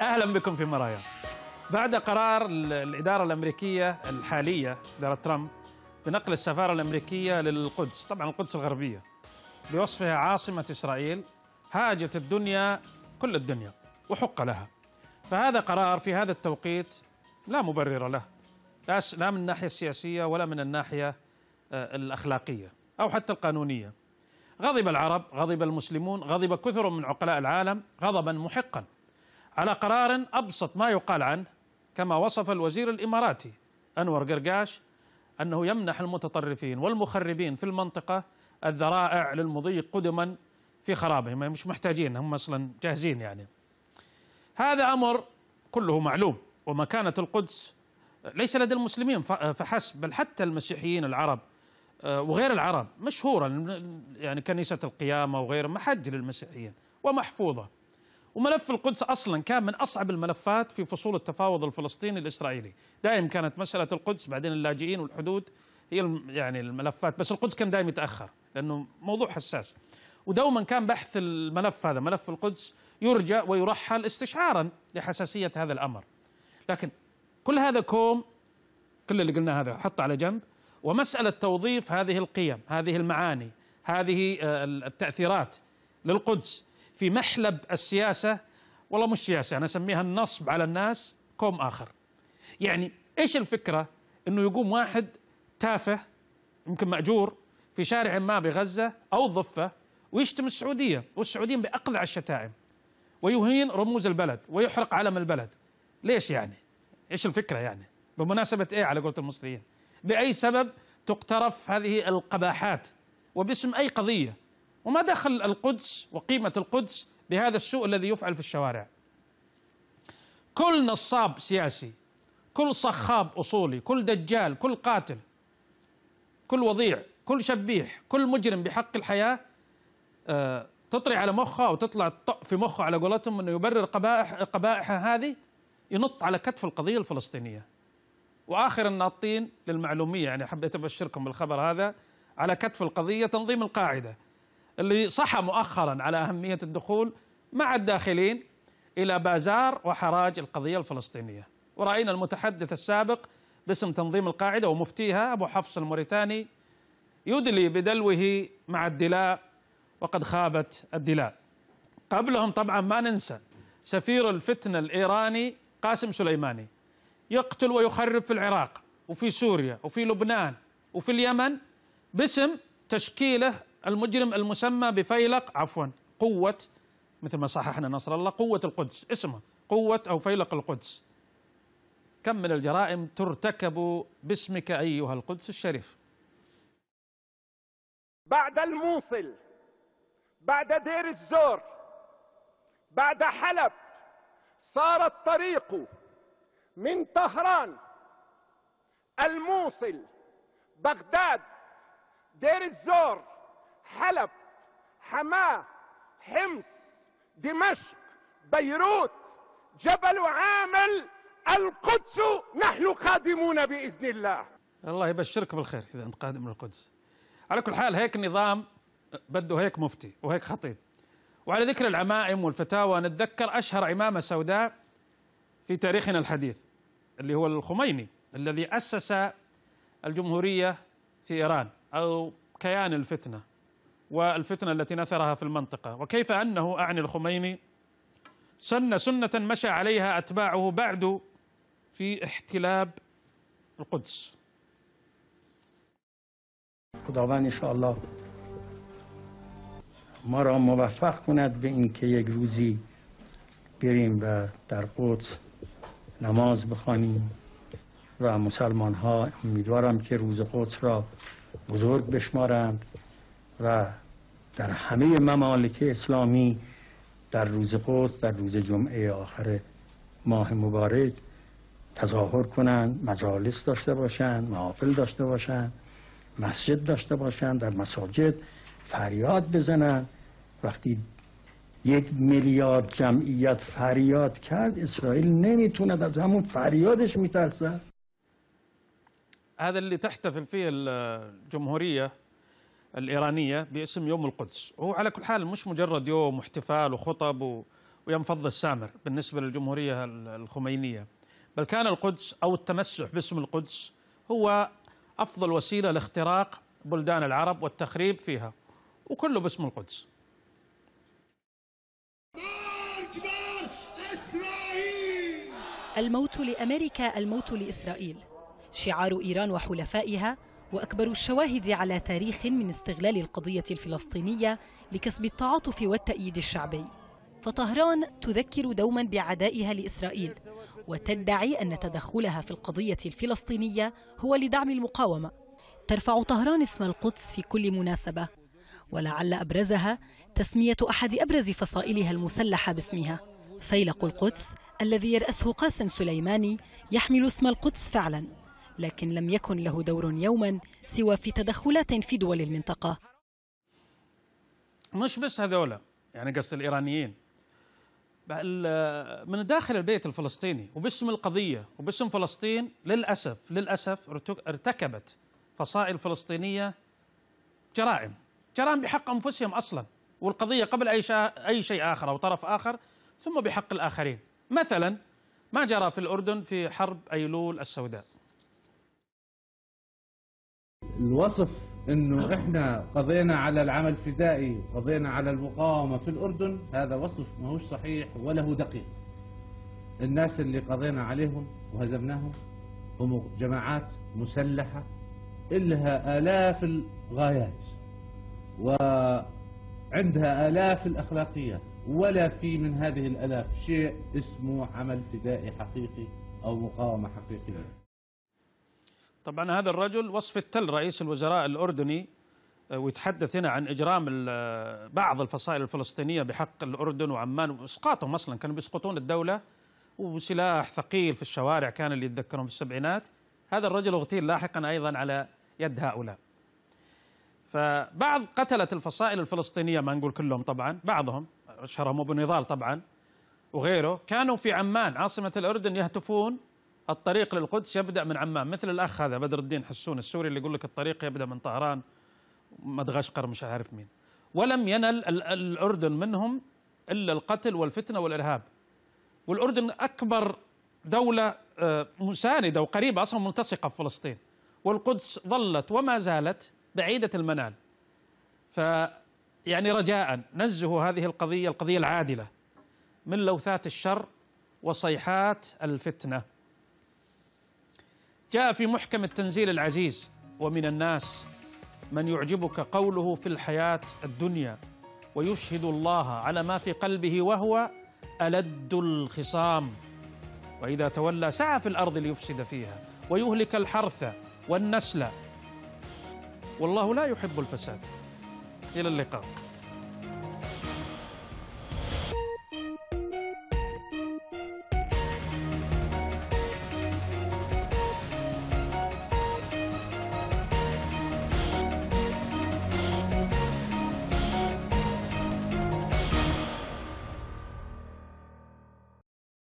اهلا بكم في مرايا بعد قرار الاداره الامريكيه الحاليه اداره ترامب بنقل السفاره الامريكيه للقدس طبعا القدس الغربيه بوصفها عاصمه اسرائيل هاجت الدنيا كل الدنيا وحق لها فهذا قرار في هذا التوقيت لا مبرر له لا من الناحيه السياسيه ولا من الناحيه آه، الاخلاقيه او حتى القانونيه غضب العرب غضب المسلمون غضب كثر من عقلاء العالم غضبا محقا على قرار أبسط ما يقال عنه كما وصف الوزير الإماراتي أنور قرقاش أنه يمنح المتطرفين والمخربين في المنطقة الذرائع للمضي قدما في خرابهم مش محتاجين هم أصلا جاهزين يعني هذا أمر كله معلوم ومكانة القدس ليس لدى المسلمين فحسب بل حتى المسيحيين العرب آه، وغير العرب مشهورة يعني كنيسة القيامة وغيرها محج للمسيحيين ومحفوظة وملف القدس أصلا كان من أصعب الملفات في فصول التفاوض الفلسطيني الإسرائيلي دائما كانت مسألة القدس بعدين اللاجئين والحدود هي يعني الملفات بس القدس كان دائما يتأخر لأنه موضوع حساس ودوما كان بحث الملف هذا ملف القدس يرجى ويرحل استشعارا لحساسية هذا الأمر لكن كل هذا كوم كل اللي قلناه هذا حط على جنب ومسألة توظيف هذه القيم هذه المعاني هذه آه، التأثيرات للقدس في محلب السياسة والله مش سياسة أنا أسميها النصب على الناس كوم آخر يعني إيش الفكرة أنه يقوم واحد تافه يمكن مأجور في شارع ما بغزة أو الضفة ويشتم السعودية والسعوديين بأقذع الشتائم ويهين رموز البلد ويحرق علم البلد ليش يعني؟ إيش الفكرة يعني؟ بمناسبة إيه على قولة المصريين؟ بأي سبب تقترف هذه القباحات وباسم أي قضية وما دخل القدس وقيمة القدس بهذا السوء الذي يفعل في الشوارع كل نصاب سياسي كل صخاب أصولي كل دجال كل قاتل كل وضيع كل شبيح كل مجرم بحق الحياة آه، تطري على مخه وتطلع في مخه على قولتهم انه يبرر قبائح قبائحه هذه ينط على كتف القضيه الفلسطينيه. واخر الناطين للمعلوميه يعني حبيت ابشركم بالخبر هذا على كتف القضيه تنظيم القاعده اللي صح مؤخرا على أهمية الدخول مع الداخلين إلى بازار وحراج القضية الفلسطينية ورأينا المتحدث السابق باسم تنظيم القاعدة ومفتيها أبو حفص الموريتاني يدلي بدلوه مع الدلاء وقد خابت الدلاء قبلهم طبعا ما ننسى سفير الفتنة الإيراني قاسم سليماني يقتل ويخرب في العراق وفي سوريا وفي لبنان وفي اليمن باسم تشكيله المجرم المسمى بفيلق عفوا قوة مثل ما صححنا نصر الله قوة القدس اسمه قوة أو فيلق القدس كم من الجرائم ترتكب باسمك أيها القدس الشريف بعد الموصل بعد دير الزور بعد حلب صار الطريق من طهران الموصل بغداد دير الزور حلب حماه حمص دمشق بيروت جبل عامل القدس نحن قادمون باذن الله الله يبشرك بالخير اذا انت قادم من القدس على كل حال هيك النظام بده هيك مفتي وهيك خطيب وعلى ذكر العمائم والفتاوى نتذكر اشهر عمامه سوداء في تاريخنا الحديث اللي هو الخميني الذي اسس الجمهوريه في ايران او كيان الفتنه والفتنة التي نثرها في المنطقة وكيف أنه أعني الخميني سن سنة مشى عليها أتباعه بعد في احتلاب القدس خداوند ان شاء الله ما را موفق کند به اینکه یک روزی بریم و در قدس نماز بخوانیم و مسلمان ها امیدوارم که روز قدس را بزرگ بشمارند و در همه ممالک اسلامی در روز قدس در روز جمعه آخر ماه مبارک تظاهر کنند مجالس داشته باشند محافل داشته باشند مسجد داشته باشند در مساجد فریاد بزنند وقتی یک میلیارد جمعیت فریاد کرد اسرائیل نمیتوند از همون فریادش میترسد هذا اللی تحتفل فیه الجمهوریه الإيرانية باسم يوم القدس هو على كل حال مش مجرد يوم واحتفال وخطب و... ويوم فض السامر بالنسبة للجمهورية الخمينية بل كان القدس أو التمسح باسم القدس هو أفضل وسيلة لاختراق بلدان العرب والتخريب فيها وكله باسم القدس الموت لأمريكا الموت لإسرائيل شعار إيران وحلفائها وأكبر الشواهد على تاريخ من استغلال القضية الفلسطينية لكسب التعاطف والتأييد الشعبي فطهران تذكر دوما بعدائها لإسرائيل وتدعي أن تدخلها في القضية الفلسطينية هو لدعم المقاومة ترفع طهران اسم القدس في كل مناسبة ولعل أبرزها تسمية أحد أبرز فصائلها المسلحة باسمها فيلق القدس الذي يرأسه قاسم سليماني يحمل اسم القدس فعلا لكن لم يكن له دور يوما سوى في تدخلات في دول المنطقة مش بس هذولا يعني قصد الإيرانيين آه، من داخل البيت الفلسطيني وباسم القضية وباسم فلسطين للأسف للأسف ارتكبت فصائل فلسطينية جرائم جرائم بحق أنفسهم أصلا والقضية قبل أي, أي شيء آخر أو طرف آخر ثم بحق الآخرين مثلا ما جرى في الأردن في حرب أيلول السوداء الوصف انه احنا قضينا على العمل الفدائي قضينا على المقاومه في الاردن هذا وصف ما هوش صحيح ولا هو دقيق. الناس اللي قضينا عليهم وهزمناهم هم جماعات مسلحه إلها آلاف الغايات وعندها آلاف الأخلاقيات ولا في من هذه الآلاف شيء اسمه عمل فدائي حقيقي أو مقاومة حقيقية طبعا هذا الرجل وصف التل رئيس الوزراء الأردني آه، ويتحدث هنا عن إجرام آه، بعض الفصائل الفلسطينية بحق الأردن وعمان وإسقاطهم أصلا كانوا بيسقطون الدولة وسلاح ثقيل في الشوارع كان اللي يتذكرهم في السبعينات هذا الرجل اغتيل لاحقا أيضا على يد هؤلاء فبعض قتلت الفصائل الفلسطينية ما نقول كلهم طبعا بعضهم أشهرهم أبو نضال طبعا وغيره كانوا في عمان عاصمة الأردن يهتفون الطريق للقدس يبدا من عمان مثل الاخ هذا بدر الدين حسون السوري اللي يقول لك الطريق يبدا من طهران مدغشقر مش عارف مين ولم ينل الاردن منهم الا القتل والفتنه والارهاب والاردن اكبر دوله آه، مسانده وقريبه اصلا ملتصقه في فلسطين والقدس ظلت وما زالت بعيده المنال ف يعني رجاء نزهوا هذه القضيه القضيه العادله من لوثات الشر وصيحات الفتنه جاء في محكم التنزيل العزيز ومن الناس من يعجبك قوله في الحياة الدنيا ويشهد الله على ما في قلبه وهو ألد الخصام وإذا تولى سعى في الأرض ليفسد فيها ويهلك الحرث والنسل والله لا يحب الفساد إلى اللقاء